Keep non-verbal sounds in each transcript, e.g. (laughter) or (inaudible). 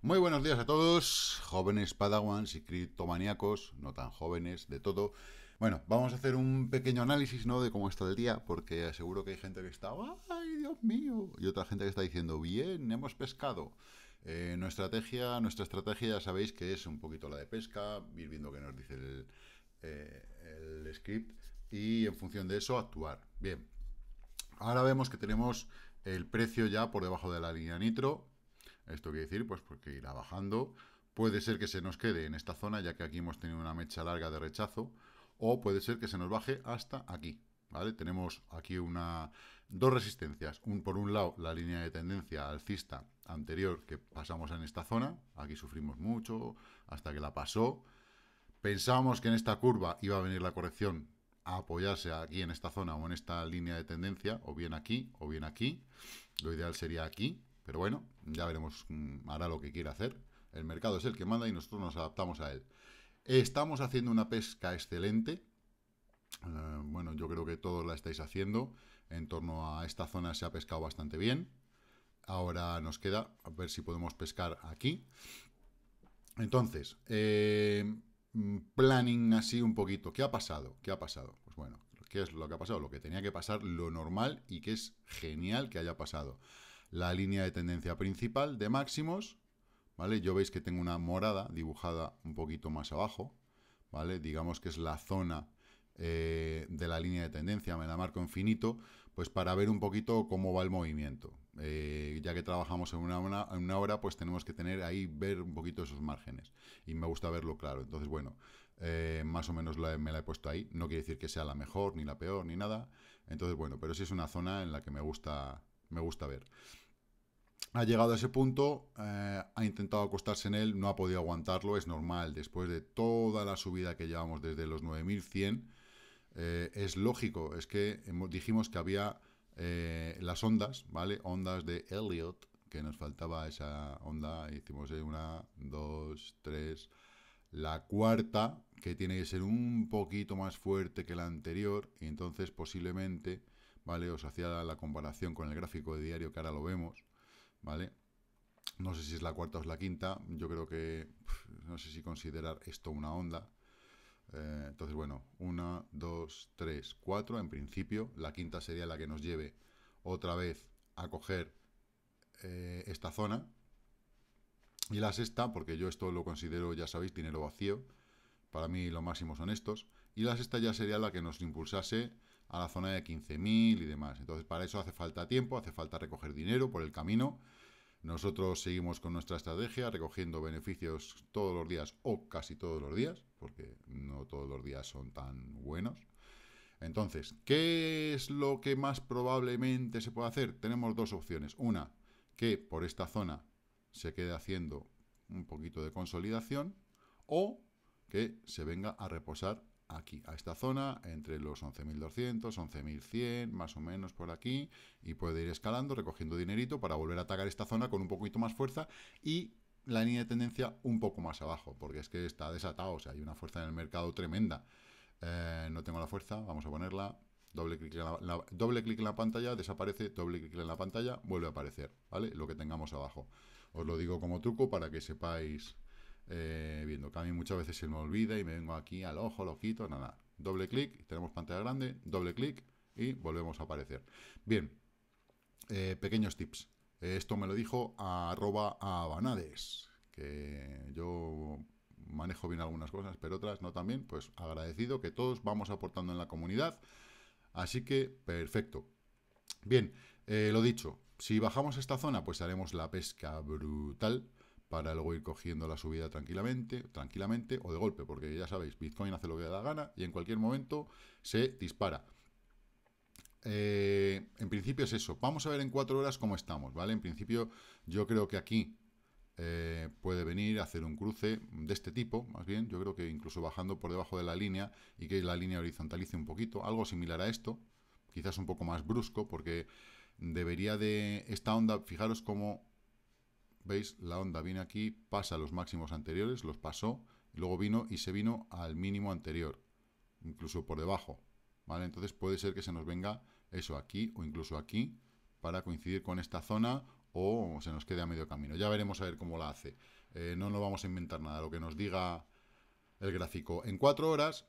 Muy buenos días a todos, jóvenes padawans y criptomaníacos, no tan jóvenes, de todo. Bueno, vamos a hacer un pequeño análisis, ¿no?, de cómo está el día, porque aseguro que hay gente que está, ¡ay, Dios mío! Y otra gente que está diciendo, bien, hemos pescado. Eh, nuestra, estrategia, nuestra estrategia ya sabéis que es un poquito la de pesca, ir viendo qué nos dice eh, el script y en función de eso actuar. Bien, ahora vemos que tenemos el precio ya por debajo de la línea nitro, esto quiere decir pues, porque irá bajando. Puede ser que se nos quede en esta zona, ya que aquí hemos tenido una mecha larga de rechazo. O puede ser que se nos baje hasta aquí. ¿Vale? Tenemos aquí una, dos resistencias. Un, por un lado, la línea de tendencia alcista anterior que pasamos en esta zona. Aquí sufrimos mucho hasta que la pasó. Pensábamos que en esta curva iba a venir la corrección a apoyarse aquí en esta zona o en esta línea de tendencia, o bien aquí, o bien aquí. Lo ideal sería aquí, pero bueno, ya veremos, mm, hará lo que quiera hacer. El mercado es el que manda y nosotros nos adaptamos a él. Estamos haciendo una pesca excelente. Eh, bueno, yo creo que todos la estáis haciendo. En torno a esta zona se ha pescado bastante bien. Ahora nos queda a ver si podemos pescar aquí. Entonces, eh, mm, planning así un poquito. ¿Qué ha pasado? ¿Qué ha pasado? Pues bueno, ¿qué es lo que ha pasado? Lo que tenía que pasar, lo normal y que es genial que haya pasado la línea de tendencia principal de máximos, ¿vale? Yo veis que tengo una morada dibujada un poquito más abajo, ¿vale? Digamos que es la zona eh, de la línea de tendencia, me la marco infinito, pues para ver un poquito cómo va el movimiento. Eh, ya que trabajamos en una, hora, pues tenemos que tener ahí, ver un poquito esos márgenes. Y me gusta verlo claro. Entonces, bueno, eh, más o menos me la he puesto ahí. No quiere decir que sea la mejor, ni la peor, ni nada. Entonces, bueno, pero sí es una zona en la que me gusta me gusta ver. Ha llegado a ese punto, eh, ha intentado acostarse en él, no ha podido aguantarlo, es normal, después de toda la subida que llevamos desde los 9100, eh, es lógico, es que dijimos que había eh, las ondas, ¿vale? Ondas de Elliot, que nos faltaba esa onda, hicimos una, dos, tres, la cuarta, que tiene que ser un poquito más fuerte que la anterior, y entonces posiblemente ¿vale? Os hacía la comparación con el gráfico de diario que ahora lo vemos, ¿vale? No sé si es la cuarta o es la quinta, yo creo que no sé si considerar esto una onda. Eh, entonces, bueno, una, dos, tres, cuatro, en principio. La quinta sería la que nos lleve otra vez a coger eh, esta zona. Y la sexta, porque yo esto lo considero, ya sabéis, dinero vacío. Para mí lo máximo son estos. Y la sexta ya sería la que nos impulsase a la zona de 15.000 y demás. Entonces, para eso hace falta tiempo, hace falta recoger dinero por el camino. Nosotros seguimos con nuestra estrategia, recogiendo beneficios todos los días o casi todos los días, porque no todos los días son tan buenos. Entonces, ¿qué es lo que más probablemente se puede hacer? Tenemos dos opciones. Una, que por esta zona se quede haciendo un poquito de consolidación o que se venga a reposar aquí, a esta zona, entre los 11.200, 11.100, más o menos por aquí, y puede ir escalando, recogiendo dinerito para volver a atacar esta zona con un poquito más fuerza y la línea de tendencia un poco más abajo, porque es que está desatado, o sea, hay una fuerza en el mercado tremenda. Eh, no tengo la fuerza, vamos a ponerla, doble clic, en la, doble clic en la pantalla, desaparece, doble clic en la pantalla, vuelve a aparecer, ¿vale? Lo que tengamos abajo. Os lo digo como truco para que sepáis eh, viendo que a mí muchas veces se me olvida y me vengo aquí al ojo, lo quito, nada. Doble clic, tenemos pantalla grande, doble clic y volvemos a aparecer. Bien, eh, pequeños tips. Esto me lo dijo a que yo manejo bien algunas cosas, pero otras no también, pues agradecido que todos vamos aportando en la comunidad. Así que, perfecto. Bien, eh, lo dicho, si bajamos esta zona, pues haremos la pesca brutal para luego ir cogiendo la subida tranquilamente, tranquilamente o de golpe, porque ya sabéis, Bitcoin hace lo que le da gana y en cualquier momento se dispara. Eh, en principio es eso. Vamos a ver en cuatro horas cómo estamos, ¿vale? En principio yo creo que aquí eh, puede venir a hacer un cruce de este tipo, más bien, yo creo que incluso bajando por debajo de la línea y que la línea horizontalice un poquito, algo similar a esto, quizás un poco más brusco, porque debería de esta onda, fijaros cómo veis, la onda viene aquí, pasa los máximos anteriores, los pasó, luego vino y se vino al mínimo anterior, incluso por debajo, ¿vale? Entonces puede ser que se nos venga eso aquí o incluso aquí para coincidir con esta zona o se nos quede a medio camino. Ya veremos a ver cómo la hace. Eh, no lo vamos a inventar nada, lo que nos diga el gráfico. En cuatro horas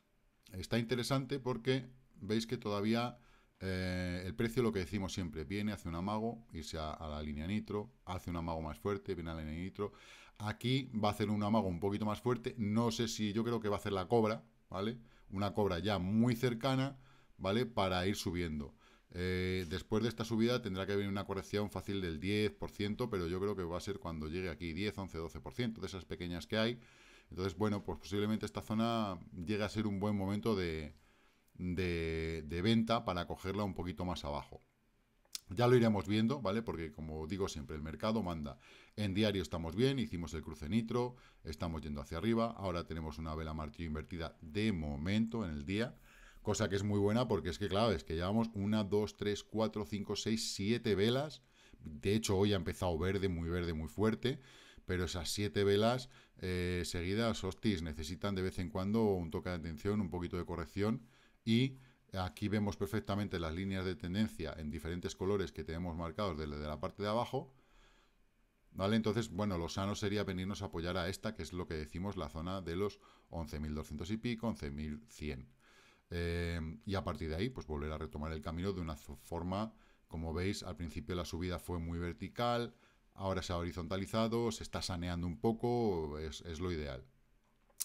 está interesante porque veis que todavía eh, el precio, lo que decimos siempre, viene, hace un amago, irse a, a, la línea nitro, hace un amago más fuerte, viene a la línea nitro. Aquí va a hacer un amago un poquito más fuerte, no sé si yo creo que va a hacer la cobra, ¿vale? Una cobra ya muy cercana, ¿vale? Para ir subiendo. Eh, después de esta subida tendrá que venir una corrección fácil del 10%, pero yo creo que va a ser cuando llegue aquí 10, 11, 12% de esas pequeñas que hay. Entonces, bueno, pues posiblemente esta zona llegue a ser un buen momento de, de de venta para cogerla un poquito más abajo. Ya lo iremos viendo, ¿vale? Porque como digo siempre, el mercado manda. En diario estamos bien, hicimos el cruce nitro, estamos yendo hacia arriba, ahora tenemos una vela martillo invertida de momento en el día, cosa que es muy buena porque es que, claro, es que llevamos una, dos, tres, cuatro, cinco, seis, siete velas. De hecho, hoy ha empezado verde, muy verde, muy fuerte, pero esas siete velas eh, seguidas, hostis, necesitan de vez en cuando un toque de atención, un poquito de corrección y Aquí vemos perfectamente las líneas de tendencia en diferentes colores que tenemos marcados desde la parte de abajo. ¿Vale? Entonces, bueno, lo sano sería venirnos a apoyar a esta, que es lo que decimos, la zona de los 11.200 y pico, 11.100. Eh, y a partir de ahí, pues volver a retomar el camino de una forma, como veis, al principio la subida fue muy vertical, ahora se ha horizontalizado, se está saneando un poco, es, es lo ideal.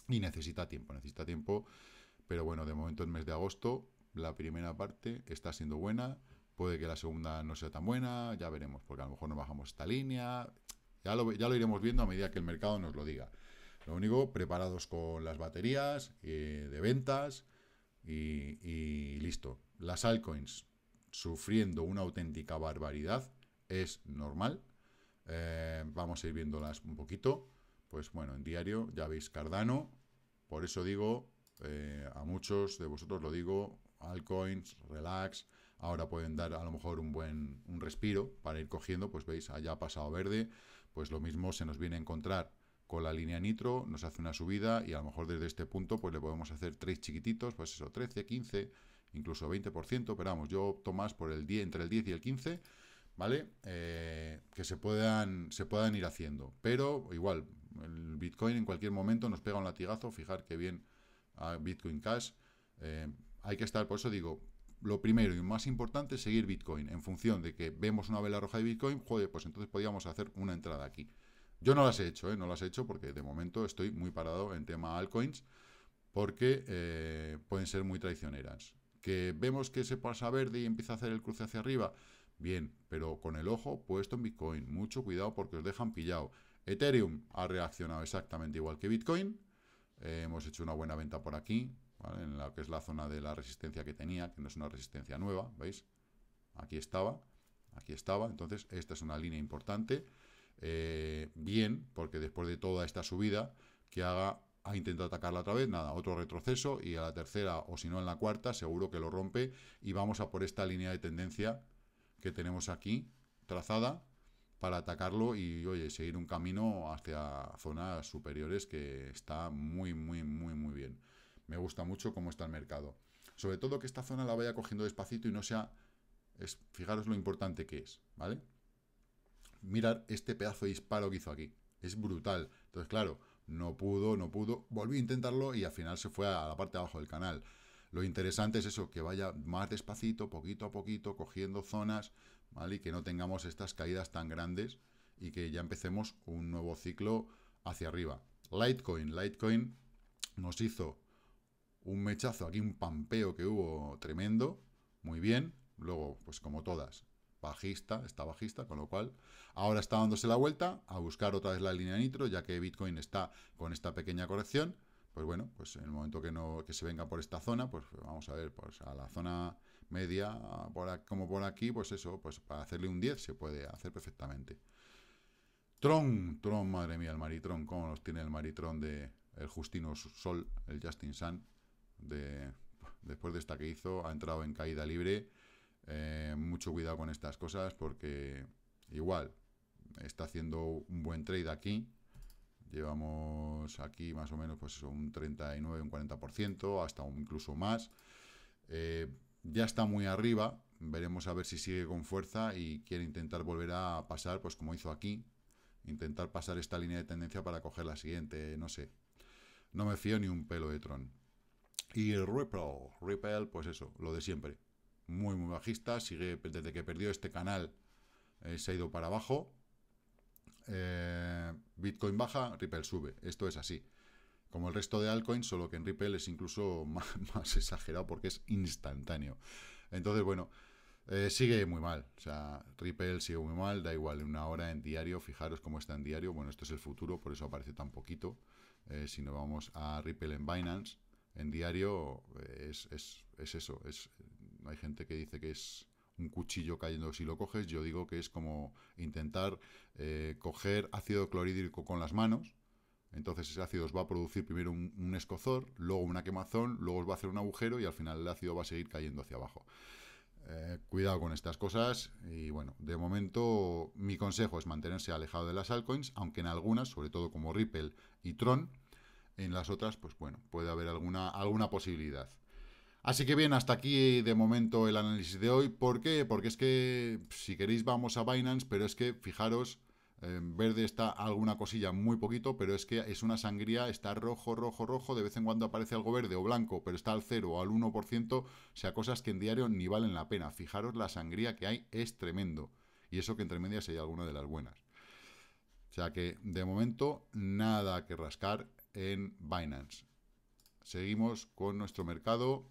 Y necesita tiempo, necesita tiempo, pero bueno, de momento el mes de agosto la primera parte está siendo buena, puede que la segunda no sea tan buena, ya veremos, porque a lo mejor nos bajamos esta línea, ya lo, ya lo iremos viendo a medida que el mercado nos lo diga. Lo único, preparados con las baterías eh, de ventas y, listo. Las altcoins sufriendo una auténtica barbaridad, es normal. Eh, vamos a ir viéndolas un poquito. Pues bueno, en diario ya veis Cardano. Por eso digo, eh, a muchos de vosotros lo digo, altcoins, relax, ahora pueden dar a lo mejor un buen un respiro para ir cogiendo, pues veis, allá ha pasado verde, pues lo mismo se nos viene a encontrar con la línea nitro, nos hace una subida y a lo mejor desde este punto pues le podemos hacer tres chiquititos, pues eso, 13, 15, incluso 20%, pero vamos, yo opto más por el día entre el 10 y el 15%, ¿vale? Eh, que se puedan, se puedan ir haciendo. Pero igual, el Bitcoin en cualquier momento nos pega un latigazo, fijar que bien a Bitcoin Cash, eh, hay que estar, por eso digo, lo primero y más importante es seguir Bitcoin. En función de que vemos una vela roja de Bitcoin, joder, pues entonces podríamos hacer una entrada aquí. Yo no las he hecho, ¿eh? no las he hecho porque de momento estoy muy parado en tema altcoins porque eh, pueden ser muy traicioneras. Que vemos que se pasa verde y empieza a hacer el cruce hacia arriba, bien, pero con el ojo puesto en Bitcoin. Mucho cuidado porque os dejan pillado. Ethereum ha reaccionado exactamente igual que Bitcoin. Eh, hemos hecho una buena venta por aquí en la que es la zona de la resistencia que tenía, que no es una resistencia nueva, ¿veis? Aquí estaba, aquí estaba, entonces esta es una línea importante. Eh, bien, porque después de toda esta subida que haga, ha intentado atacarla otra vez, nada, otro retroceso y a la tercera o si no en la cuarta seguro que lo rompe y vamos a por esta línea de tendencia que tenemos aquí trazada para atacarlo y oye, seguir un camino hacia zonas superiores que está muy, muy, muy, muy bien. Me gusta mucho cómo está el mercado. Sobre todo que esta zona la vaya cogiendo despacito y no sea... Es, fijaros lo importante que es, ¿vale? Mirar este pedazo de disparo que hizo aquí. Es brutal. Entonces, claro, no pudo, no pudo. Volví a intentarlo y al final se fue a la parte de abajo del canal. Lo interesante es eso, que vaya más despacito, poquito a poquito, cogiendo zonas, ¿vale? Y que no tengamos estas caídas tan grandes y que ya empecemos un nuevo ciclo hacia arriba. Litecoin, Litecoin nos hizo un mechazo, aquí un pampeo que hubo tremendo, muy bien, luego, pues como todas, bajista, está bajista, con lo cual ahora está dándose la vuelta a buscar otra vez la línea nitro, ya que Bitcoin está con esta pequeña corrección, pues bueno, pues en el momento que no que se venga por esta zona, pues vamos a ver, pues a la zona media, como por aquí, pues eso, pues para hacerle un 10 se puede hacer perfectamente. Tron, Tron, madre mía, el Maritron, cómo los tiene el Maritron de el Justino Sol, el Justin Sun, después de esta que hizo, ha entrado en caída libre. Eh, mucho cuidado con estas cosas porque igual está haciendo un buen trade aquí. Llevamos aquí más o menos pues un 39, un 40%, hasta incluso más. Eh, ya está muy arriba, veremos a ver si sigue con fuerza y quiere intentar volver a pasar, pues como hizo aquí, intentar pasar esta línea de tendencia para coger la siguiente, no sé. No me fío ni un pelo de Tron. Y Ripple, Ripple, pues eso, lo de siempre. Muy, muy bajista, sigue desde que perdió este canal, eh, se ha ido para abajo. Eh, Bitcoin baja, Ripple sube, esto es así. Como el resto de altcoins, solo que en Ripple es incluso (laughs) más, exagerado porque es instantáneo. Entonces, bueno, eh, sigue muy mal. O sea, Ripple sigue muy mal, da igual, en una hora en diario, fijaros cómo está en diario. Bueno, esto es el futuro, por eso aparece tan poquito. si nos vamos a Ripple en Binance, en diario eh, es, eso. hay gente que dice que es un cuchillo cayendo. Si lo coges, yo digo que es como intentar eh, coger ácido clorhídrico con las manos. Entonces ese ácido os va a producir primero un, escozor, luego una quemazón, luego os va a hacer un agujero y al final el ácido va a seguir cayendo hacia abajo. Eh, cuidado con estas cosas y bueno, de momento mi consejo es mantenerse alejado de las altcoins, aunque en algunas, sobre todo como Ripple y Tron, en las otras, pues bueno, puede haber alguna, alguna posibilidad. Así que bien, hasta aquí de momento el análisis de hoy. ¿Por qué? Porque es que, si queréis, vamos a Binance, pero es que, fijaros, en verde está alguna cosilla muy poquito, pero es que es una sangría, está rojo, rojo, rojo, de vez en cuando aparece algo verde o blanco, pero está al 0 o al 1%, o sea, cosas que en diario ni valen la pena. Fijaros, la sangría que hay es tremendo. Y eso que entre medias hay alguna de las buenas. O sea que, de momento, nada que rascar en Binance. Seguimos con nuestro mercado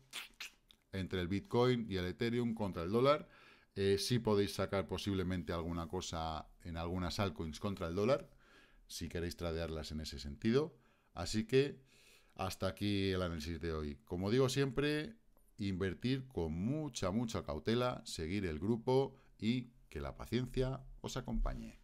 entre el Bitcoin y el Ethereum contra el dólar. Eh, si podéis sacar posiblemente alguna cosa en algunas altcoins contra el dólar, si queréis tradearlas en ese sentido. Así que hasta aquí el análisis de hoy. Como digo siempre, invertir con mucha, mucha cautela, seguir el grupo y que la paciencia os acompañe.